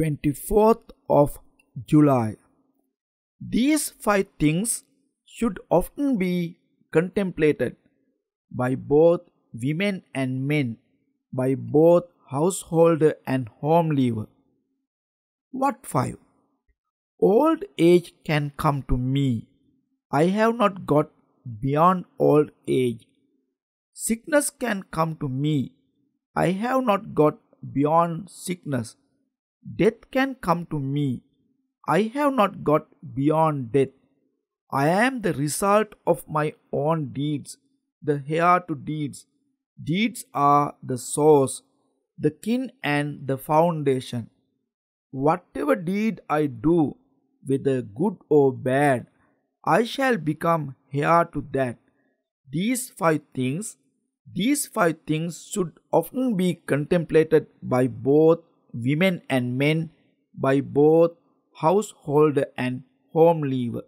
24th of July. These five things should often be contemplated by both women and men, by both householder and home leaver. What five? Old age can come to me. I have not got beyond old age. Sickness can come to me. I have not got beyond sickness. Death can come to me. I have not got beyond death. I am the result of my own deeds, the heir to deeds. Deeds are the source, the kin, and the foundation. Whatever deed I do, whether good or bad, I shall become heir to that. These five things, these five things should often be contemplated by both women and men by both householder and home leaver.